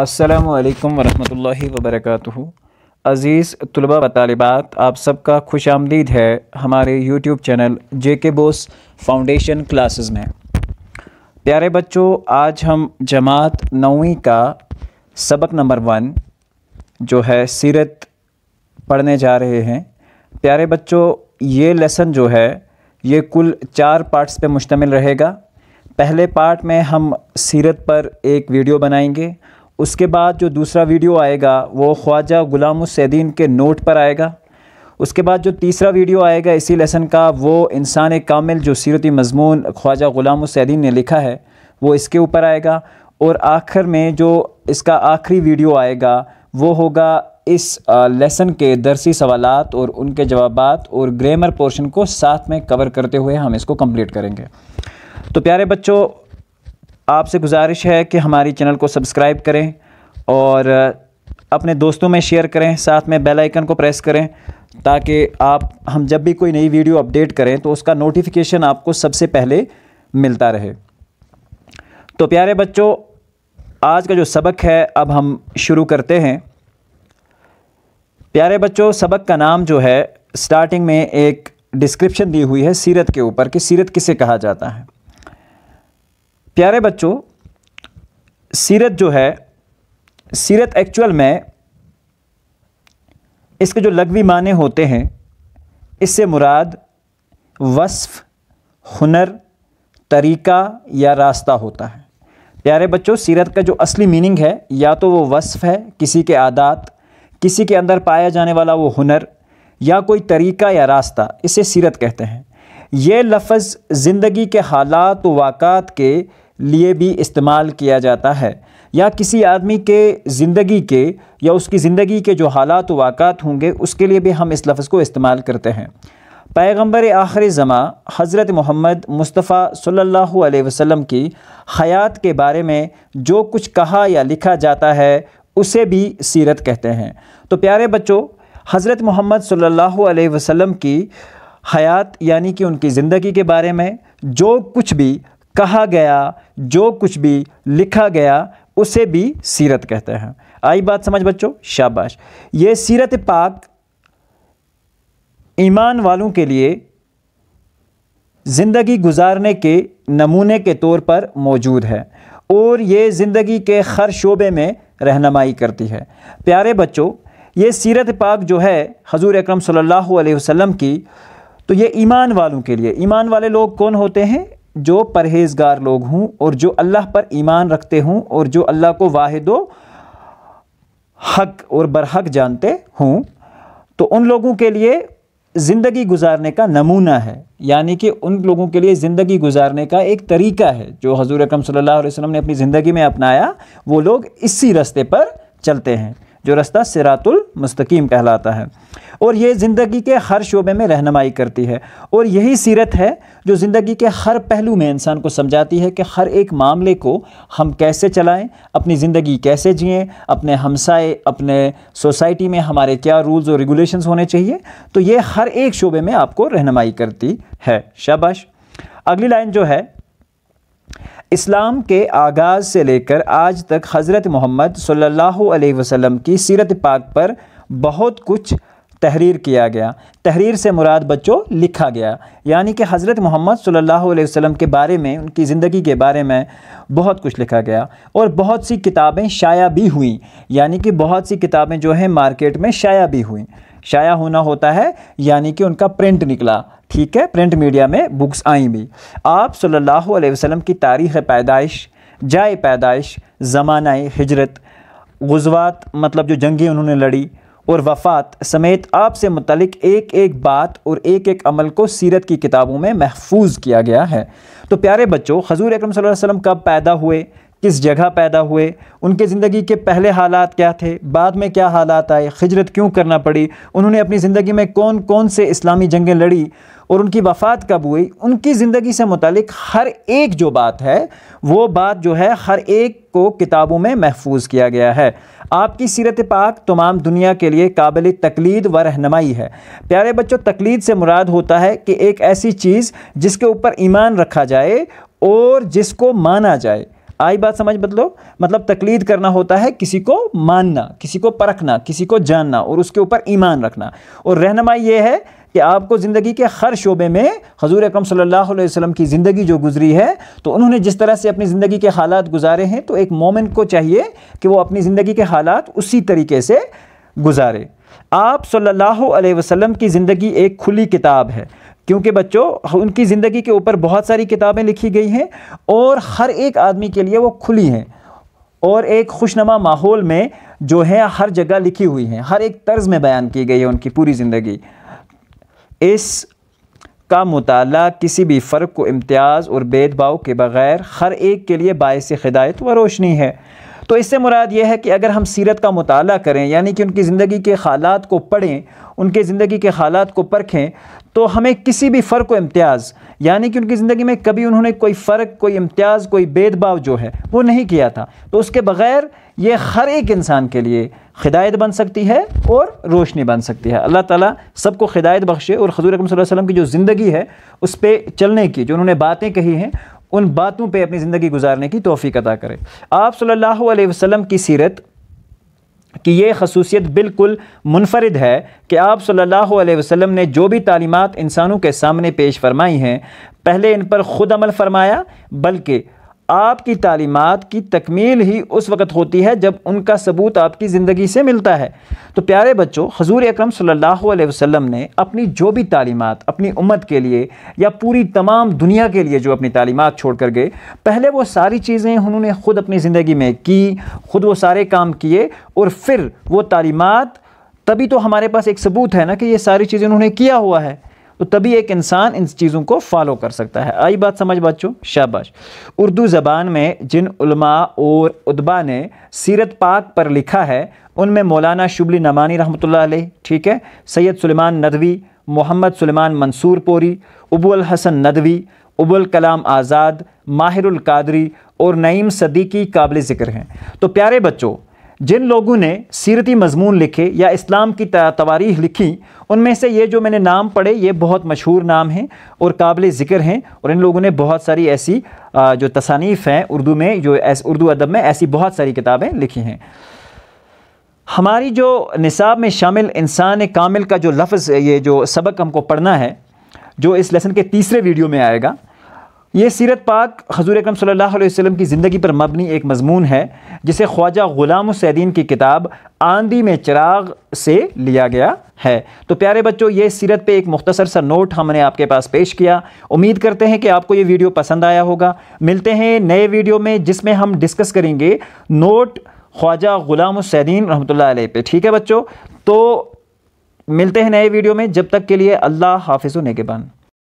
असलकम वालेकुम वरहमतुल्लाहि अज़ीज़ तलबा व तालिबात आप सबका खुश आमदीद है हमारे यूट्यूब चैनल जे के बोस फाउंडेशन क्लासेस में प्यारे बच्चों आज हम जमात नौवीं का सबक नंबर वन जो है सीरत पढ़ने जा रहे हैं प्यारे बच्चों ये लेसन जो है ये कुल चार पार्ट्स पे मुश्तमिल रहेगा पहले पार्ट में हम सीरत पर एक वीडियो बनाएंगे उसके बाद जो दूसरा वीडियो आएगा वो ख्वाजा गुलाम हुसैदीन के नोट पर आएगा उसके बाद जो तीसरा वीडियो आएगा इसी लेसन का वो इंसान कामिल जो सीरती मजमून ख्वाजा गुलाम हुसैदीन ने लिखा है वो इसके ऊपर आएगा और आखिर में जो इसका आखिरी वीडियो आएगा वो होगा इस लेसन के दरसी सवाल और उनके जवाब और ग्रामर पोर्शन को साथ में कवर करते हुए हम इसको कंप्लीट करेंगे तो प्यारे बच्चों आपसे गुजारिश है कि हमारी चैनल को सब्सक्राइब करें और अपने दोस्तों में शेयर करें साथ में बेल आइकन को प्रेस करें ताकि आप हम जब भी कोई नई वीडियो अपडेट करें तो उसका नोटिफिकेशन आपको सबसे पहले मिलता रहे तो प्यारे बच्चों आज का जो सबक है अब हम शुरू करते हैं प्यारे बच्चों सबक का नाम जो है स्टार्टिंग में एक डिस्क्रिप्शन दी हुई है सीरत के ऊपर कि सीरत किसे कहा जाता है प्यारे बच्चों सीरत जो है सीरत एक्चुअल में इसके जो लगवी माने होते हैं इससे मुराद वस्फ हुनर तरीका या रास्ता होता है प्यारे बच्चों सीरत का जो असली मीनिंग है या तो वो वस्फ़ है किसी के आदात किसी के अंदर पाया जाने वाला वो हुनर या कोई तरीका या रास्ता इसे सीरत कहते हैं ये लफ्ज़ ज़िंदगी के हालात वाक़ात के लिए भी इस्तेमाल किया जाता है या किसी आदमी के ज़िंदगी के या उसकी ज़िंदगी के जो हालात वाक़ात होंगे उसके लिए भी हम इस लफ्ज़ को इस्तेमाल करते हैं पैगम्बर आखिर ज़मा हज़रत मोहम्मद मुस्तफ़ा सल्लल्लाहु अलैहि वसल्लम की हयात के बारे में जो कुछ कहा या लिखा जाता है उसे भी सीरत कहते हैं तो प्यारे बच्चों हज़रत मोहम्मद सल्लल्लाहु अलैहि वसल्लम की हयात यानी कि उनकी ज़िंदगी के बारे में जो कुछ भी कहा गया जो कुछ भी लिखा गया उसे भी सीरत कहते हैं आई बात समझ बच्चों शाबाश ये सीरत पाक ईमान वालों के लिए ज़िंदगी गुजारने के नमूने के तौर पर मौजूद है और ये ज़िंदगी के हर शोबे में रहनमाई करती है प्यारे बच्चों ये सीरत पाक जो है हजूर अक्रम सल्लल्लाहु अलैहि वसल्लम की तो ये ईमान वालों के लिए ईमान वाले लोग कौन होते हैं जो परहेजगार लोग हों और जो अल्लाह पर ईमान रखते हों और जो अल्लाह को वाहिदो हक और बरहक जानते हों तो उन लोगों के लिए ज़िंदगी गुजारने का नमूना है यानी कि उन लोगों के लिए ज़िंदगी गुजारने का एक तरीका है जो हजूर अक्रम सल्ला अलैहि ने अपनी ज़िंदगी में अपनाया वो लोग इसी रास्ते पर चलते हैं जो रास्ता सिरातुल मुस्तकीम कहलाता है और ये ज़िंदगी के हर शोबे में रहनमाई करती है और यही सीरत है जो ज़िंदगी के हर पहलू में इंसान को समझाती है कि हर एक मामले को हम कैसे चलाएं अपनी ज़िंदगी कैसे जिएं अपने हमसाए अपने सोसाइटी में हमारे क्या रूल्स और रेगुलेशंस होने चाहिए तो ये हर एक शोबे में आपको रहनमाई करती है शाबाश अगली लाइन जो है इस्लाम के आगाज़ से लेकर आज तक हज़रत मोहम्मद सल्लल्लाहु अलैहि वसल्लम की सीरत पाक पर बहुत कुछ तहरीर किया गया तहरीर से मुराद बच्चों लिखा गया यानी कि हज़रत मोहम्मद सल्लल्लाहु अलैहि वसल्लम के बारे में उनकी ज़िंदगी के बारे में बहुत कुछ लिखा गया और बहुत सी किताबें शाया भी हुई यानी कि बहुत सी किताबें जो हैं मार्केट में शाया भी हुई शाया होना होता है यानी कि उनका प्रिंट निकला ठीक है प्रिंट मीडिया में बुक्स आई भी आप सल्लल्लाहु अलैहि वसल्लम की तारीख़ पैदाइश जाए पैदाइश ज़माना हिजरत गजवात मतलब जो जंगी उन्होंने लड़ी और वफ़ात समेत आपसे मुतलिक एक एक बात और एक एक अमल को सीरत की किताबों में महफूज किया गया है तो प्यारे बच्चों हजूर अक्रम वसम कब पैदा हुए किस जगह पैदा हुए उनके ज़िंदगी के पहले हालात क्या थे बाद में क्या हालात आए खजरत क्यों करना पड़ी उन्होंने अपनी ज़िंदगी में कौन कौन से इस्लामी जंगें लड़ी और उनकी वफ़ात कब हुई उनकी ज़िंदगी से मुतलिक हर एक जो बात है वो बात जो है हर एक को किताबों में महफूज किया गया है आपकी सीरत पाक तमाम दुनिया के लिए काबिल तकलीद व रहनमाई है प्यारे बच्चों तकलीद से मुराद होता है कि एक ऐसी चीज़ जिसके ऊपर ईमान रखा जाए और जिसको माना जाए आई बात समझ बदलो मतलब तकलीद करना होता है किसी को मानना किसी को परखना किसी को जानना और उसके ऊपर ईमान रखना और रहनमाई ये है कि आपको ज़िंदगी के हर शोबे में हजूर अक्रम सल्लल्लाहु अलैहि की ज़िंदगी जो गुजरी है तो उन्होंने जिस तरह से अपनी ज़िंदगी के हालात गुजारे हैं तो एक मोमिन को चाहिए कि वो अपनी ज़िंदगी के हालात उसी तरीके से गुजारे आप सल्ला अलैहि की ज़िंदगी एक खुली किताब है क्योंकि बच्चों उनकी ज़िंदगी के ऊपर बहुत सारी किताबें लिखी गई हैं और हर एक आदमी के लिए वो खुली हैं और एक खुशनुमा माहौल में जो है हर जगह लिखी हुई हैं हर एक तर्ज में बयान की गई है उनकी पूरी ज़िंदगी इस का मताल किसी भी फ़र्क को इम्तियाज़ और भेदभाव के बग़ैर हर एक के लिए बायस हिदायत व रोशनी है तो इससे मुराद ये है कि अगर हम सीरत का मताल करें यानी कि उनकी ज़िंदगी के हालात को पढ़ें उनके ज़िंदगी के हालात को परखें तो हमें किसी भी फ़र्क व इम्तियाज़ यानी कि उनकी ज़िंदगी में कभी उन्होंने कोई फ़र्क कोई इम्तियाज़ कोई भेदभाव जो है वो नहीं किया था तो उसके बग़ैर ये हर एक इंसान के लिए हिदायत बन सकती है और रोशनी बन सकती है अल्लाह ताला सबको हिदायत बख्शे और हजूर अकरम की जो ज़िंदगी है उस पर चलने की जो उन्होंने बातें कही हैं उन बातों पे अपनी ज़िंदगी गुजारने की तोफ़ी अदा करें आप सल्लल्लाहु अलैहि वसल्लम की सीरत कि ये खसूसियत बिल्कुल मुनफरद है कि आप सल्लल्लाहु अलैहि वसल्लम ने जो भी तालीमत इंसानों के सामने पेश फरमाई हैं पहले इन पर ख़ुद अमल फरमाया बल्कि आपकी तालीमत की तकमील ही उस वक़्त होती है जब उनका सबूत आपकी ज़िंदगी से मिलता है तो प्यारे बच्चों हजूर अक्रम सल्लल्लाहु ने अपनी जो भी तालीमत अपनी उम्मत के लिए या पूरी तमाम दुनिया के लिए जो अपनी तालीमत छोड़ कर गए पहले वो सारी चीज़ें उन्होंने ख़ुद अपनी ज़िंदगी में की ख़ुद वो सारे काम किए और फिर वो तालीमत तभी तो हमारे पास एक सबूत है ना कि ये सारी चीज़ें उन्होंने किया हुआ है तो तभी एक इंसान इन चीज़ों को फॉलो कर सकता है आई बात समझ बच्चों शाबाश उर्दू ज़बान में जिन उलमा और उदबा ने सीरत पाक पर लिखा है उनमें मौलाना शुबली नमानी रहमत ठीक है सैयद सुलेमान नदवी मोहम्मद सुलेमान मंसूर पोरी अबुल हसन नदवी अबुल कलाम आज़ाद माहिरुल कादरी और नईम सदी की काबिल ज़िक्र हैं तो प्यारे बच्चों जिन लोगों ने सीरती मजमून लिखे या इस्लाम की तवारीख लिखी उनमें से ये जो मैंने नाम पढ़े ये बहुत मशहूर नाम हैं और काबिल ज़िक्र हैं और इन लोगों ने बहुत सारी ऐसी जो तसानीफ़ हैं उर्दू में जो उर्दू अदब में ऐसी बहुत सारी किताबें लिखी हैं हमारी जो निसाब में शामिल इंसान कामिल का जो लफ्ज़ ये जो सबक हमको पढ़ना है जो इस लेसन के तीसरे वीडियो में आएगा ये सीरत पाक हजूर अकरम सल्लल्लाहु अलैहि वसल्लम की ज़िंदगी पर मबनी एक मजमून है जिसे ख्वाजा ग़ुलाम सैदीन की किताब आंधी में चिराग से लिया गया है तो प्यारे बच्चों ये सीरत पे एक मुख्तसर सा नोट हमने आपके पास पेश किया उम्मीद करते हैं कि आपको ये वीडियो पसंद आया होगा मिलते हैं नए वीडियो में जिसमें हम डिस्कस करेंगे नोट ख्वाजा ग़ुलाम सैदीन रहमत अलैह पे ठीक है बच्चों तो मिलते हैं नए वीडियो में जब तक के लिए अल्लाह हाफिज़ो नगेबान